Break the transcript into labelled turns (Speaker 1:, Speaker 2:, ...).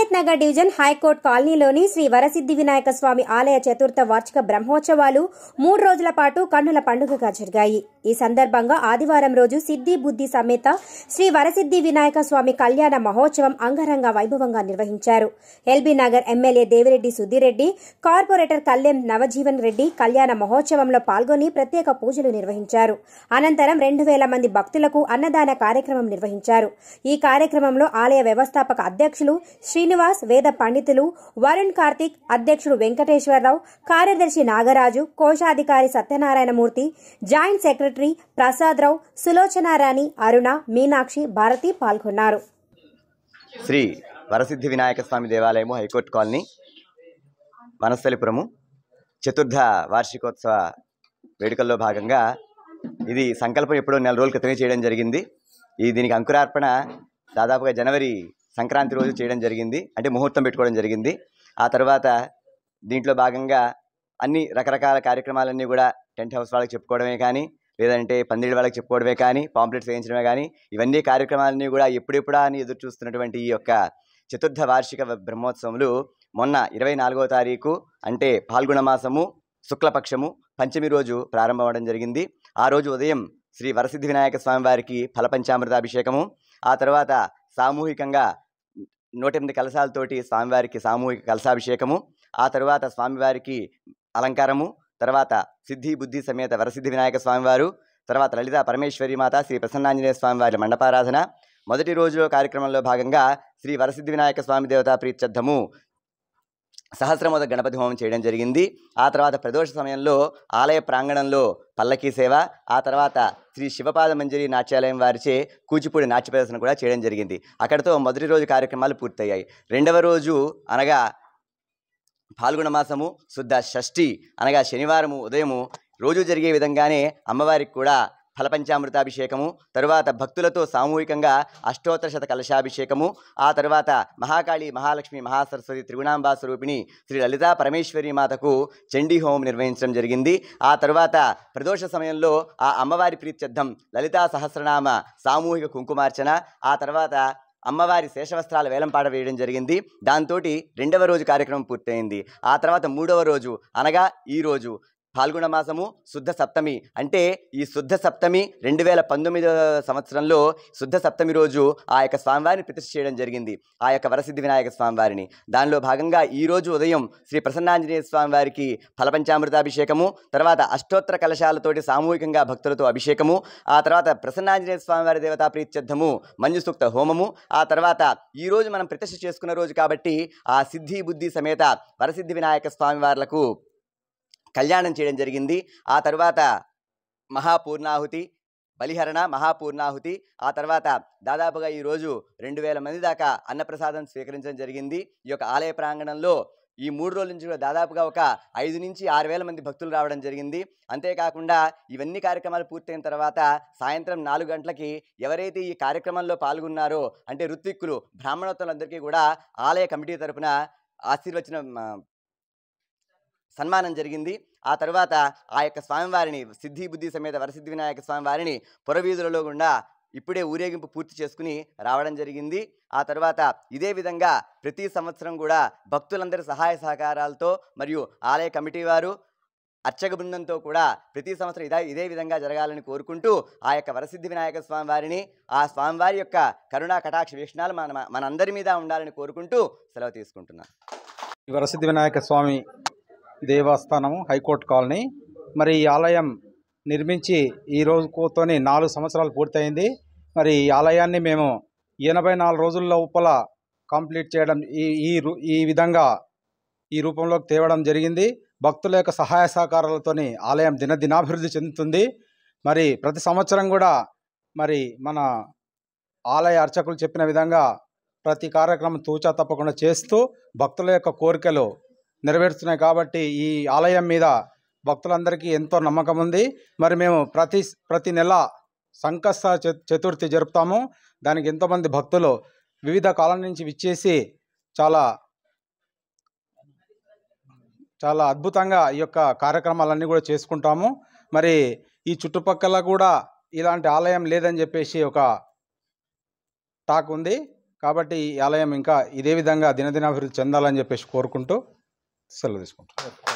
Speaker 1: Himayat Nagar division high court కాలనీలోని శ్రీ వరసిద్ధి వినాయక స్వామి ఆలయ చతుర్థ వార్షిక బ్రహ్మోత్సవాలు మూడు రోజుల పాటు కన్నుల పండుగగా జరిగాయి ఈ సందర్భంగా ఆదివారం రోజు సిద్ధి బుద్ధి సమేత శ్రీ వరసిద్ధి వినాయక స్వామి కళ్యాణ మహోత్సవం అంగరంగ వైభవంగా నిర్వహించారు ఎల్బీ నగర్ ఎమ్మెల్యే దేవిరెడ్డి సుద్దిరెడ్డి కార్పొరేటర్ కళ్యాణ్ నవజీవన్ రెడ్డి కళ్యాణ మహోత్సవంలో పాల్గొని ప్రత్యేక పూజలు నిర్వహించారు అనంతరం రెండు వేల మంది భక్తులకు అన్నదాన కార్యక్రమం నిర్వహించారు ఈ కార్యక్రమంలో ఆలయ వ్యవస్థాపక అధ్యక్షులు శ్రీ శ్రీనివాస్ వేద పండితులు వరుణ్ కార్తిక్ అధ్యక్షుడు వెంకటేశ్వరరావు కార్యదర్శి నాగరాజు కోశాధికారి సత్యనారాయణమూర్తి జాయింట్ సెక్రటరీ ప్రసాదరావు సులోచనారాణి అరుణ మీనాక్షి భారతి పాల్గొన్నారు
Speaker 2: శ్రీ వరసిద్ధి వినాయక స్వామి దేవాలయము హైకోర్టు కాలనీ వనస్థలిపురము చతుర్థ వార్షికోత్సవ వేడుకల్లో భాగంగా ఇది సంకల్పం ఎప్పుడో నెల రోజుల క్రితమే చేయడం జరిగింది ఈ దీనికి అంకురార్పణ దాదాపుగా జనవరి సంక్రాంతి రోజు చేయడం జరిగింది అంటే ముహూర్తం పెట్టుకోవడం జరిగింది ఆ తర్వాత దీంట్లో భాగంగా అన్ని రకరకాల కార్యక్రమాలన్నీ కూడా టెంట్ హౌస్ వాళ్ళకి చెప్పుకోవడమే కానీ లేదంటే పందిడి వాళ్ళకి చెప్పుకోవడమే కానీ పాంప్లెట్స్ వేయించడమే కానీ ఇవన్నీ కార్యక్రమాలన్నీ కూడా ఎప్పుడెప్పుడా అని ఎదురు చూస్తున్నటువంటి ఈ యొక్క చతుర్థ వార్షిక బ్రహ్మోత్సవములు మొన్న ఇరవై నాలుగో తారీఖు అంటే పాల్గొన మాసము శుక్లపక్షము పంచమి రోజు ప్రారంభమవడం జరిగింది ఆ రోజు ఉదయం శ్రీ వరసిద్ధి వినాయక స్వామి వారికి ఫలపంచామృత అభిషేకము ఆ తర్వాత సామూహికంగా నూట ఎనిమిది కలశాలతోటి స్వామివారికి సామూహిక కలశాభిషేకము ఆ తర్వాత స్వామివారికి అలంకారము తర్వాత సిద్ధి బుద్ధి సమేత వరసిద్ధి వినాయక స్వామివారు తర్వాత లలిత పరమేశ్వరి మాత శ్రీ ప్రసన్నాంజనేయ స్వామివారి మండపారాధన మొదటి రోజులో కార్యక్రమంలో భాగంగా శ్రీ వరసిద్ధి వినాయక స్వామి దేవతా ప్రీత్యర్థము సహస్రమోద గణపతి హోమం చేయడం జరిగింది ఆ తర్వాత ప్రదోష సమయంలో ఆలయ ప్రాంగణంలో పల్లకీ సేవ ఆ తర్వాత శ్రీ శివపాద మంజరి నాట్యాలయం వారిచే కూచిపూడి నాట్య ప్రదర్శన కూడా చేయడం జరిగింది అక్కడితో మొదటి రోజు కార్యక్రమాలు పూర్తయ్యాయి రెండవ రోజు అనగా ఫాల్గుణ మాసము శుద్ధ షష్ఠి అనగా శనివారము ఉదయము రోజు జరిగే విధంగానే అమ్మవారికి కూడా ఫలపంచామృతాభిషేకము తరువాత భక్తులతో సామూహికంగా శత కలశాభిషేకము ఆ తర్వాత మహాకాళి మహాలక్ష్మి మహాసరస్వతి త్రిగుణాంబా స్వరూపిణి శ్రీ లలితా పరమేశ్వరి మాతకు చండీ హోమం నిర్వహించడం జరిగింది ఆ తర్వాత ప్రదోష సమయంలో ఆ అమ్మవారి ప్రీత్యర్థం లలితా సహస్రనామ సామూహిక కుంకుమార్చన ఆ తర్వాత అమ్మవారి శేషవస్త్రాల వేలంపాట వేయడం జరిగింది దాంతో రెండవ రోజు కార్యక్రమం పూర్తయింది ఆ తర్వాత మూడవ రోజు అనగా ఈరోజు ఫాల్గుణ మాసము శుద్ధ సప్తమి అంటే ఈ శుద్ధ సప్తమి రెండు వేల పంతొమ్మిదవ సంవత్సరంలో శుద్ధ సప్తమి రోజు ఆ యొక్క స్వామివారిని ప్రతిష్ఠ చేయడం జరిగింది ఆ యొక్క వరసిద్ధి వినాయక స్వామివారిని దానిలో భాగంగా ఈరోజు ఉదయం శ్రీ ప్రసన్నాంజనేయ స్వామివారికి ఫలపంచామృతాభిషేకము తర్వాత అష్టోత్తర కలశాలతోటి సామూహికంగా భక్తులతో అభిషేకము ఆ తర్వాత ప్రసన్నాంజనేయ స్వామివారి దేవతా ప్రీత్యర్థము మంజుసూక్త హోమము ఆ తర్వాత ఈరోజు మనం ప్రతిష్ఠ చేసుకున్న రోజు కాబట్టి ఆ సిద్ధి బుద్ధి సమేత వరసిద్ధి వినాయక స్వామివార్లకు కళ్యాణం చేయడం జరిగింది ఆ తర్వాత మహాపూర్ణాహుతి బలిహరణ మహాపూర్ణాహుతి ఆ తర్వాత దాదాపుగా ఈరోజు రెండు వేల మంది దాకా అన్నప్రసాదం స్వీకరించడం జరిగింది ఈ యొక్క ఆలయ ప్రాంగణంలో ఈ మూడు రోజుల నుంచి కూడా దాదాపుగా ఒక ఐదు నుంచి ఆరు వేల మంది భక్తులు రావడం జరిగింది అంతేకాకుండా ఇవన్నీ కార్యక్రమాలు పూర్తయిన తర్వాత సాయంత్రం నాలుగు గంటలకి ఎవరైతే ఈ కార్యక్రమంలో పాల్గొన్నారో అంటే ఋత్విక్కులు బ్రాహ్మణోత్తులందరికీ కూడా ఆలయ కమిటీ తరపున ఆశీర్వచనం సన్మానం జరిగింది ఆ తర్వాత ఆ యొక్క స్వామివారిని సిద్ధి బుద్ధి సమేత వరసిద్ధి వినాయక స్వామివారిని పురవీధులలో గుండా ఇప్పుడే ఊరేగింపు పూర్తి చేసుకుని రావడం జరిగింది ఆ తర్వాత ఇదే విధంగా ప్రతి సంవత్సరం కూడా భక్తులందరి సహాయ సహకారాలతో మరియు ఆలయ కమిటీ వారు అర్చక బృందంతో కూడా ప్రతి సంవత్సరం ఇదే ఇదే విధంగా జరగాలని కోరుకుంటూ ఆ యొక్క వరసిద్ధి వినాయక స్వామి వారిని ఆ స్వామివారి యొక్క కరుణా కటాక్ష వీక్షణాలు మన మనందరి మీద ఉండాలని కోరుకుంటూ సెలవు తీసుకుంటున్నాను
Speaker 3: ఈ వరసిద్ధి వినాయక స్వామి దేవస్థానము హైకోర్టు కాలనీ మరి ఈ ఆలయం నిర్మించి ఈ రోజుతోని నాలుగు సంవత్సరాలు పూర్తయింది మరి ఈ ఆలయాన్ని మేము ఎనభై నాలుగు రోజుల లోపల కంప్లీట్ చేయడం ఈ ఈ ఈ విధంగా ఈ రూపంలోకి తేవడం జరిగింది భక్తుల యొక్క సహాయ సహకారాలతోని ఆలయం దినదినాభివృద్ధి చెందుతుంది మరి ప్రతి సంవత్సరం కూడా మరి మన ఆలయ అర్చకులు చెప్పిన విధంగా ప్రతి కార్యక్రమం తూచా తప్పకుండా చేస్తూ భక్తుల యొక్క కోరికలు నెరవేరుస్తున్నాయి కాబట్టి ఈ ఆలయం మీద భక్తులందరికీ ఎంతో నమ్మకం ఉంది మరి మేము ప్రతి ప్రతి నెల సంకస్త చతుర్థి జరుపుతాము దానికి ఎంతోమంది భక్తులు వివిధ కాలం నుంచి విచ్చేసి చాలా చాలా అద్భుతంగా ఈ యొక్క కార్యక్రమాలన్నీ కూడా చేసుకుంటాము మరి ఈ చుట్టుపక్కల కూడా ఇలాంటి ఆలయం లేదని చెప్పేసి ఒక టాక్ ఉంది కాబట్టి ఈ ఆలయం ఇంకా ఇదే విధంగా దినదినాభివృద్ధి చెందాలని చెప్పేసి కోరుకుంటూ సెలవు
Speaker 1: తీసుకుంటాను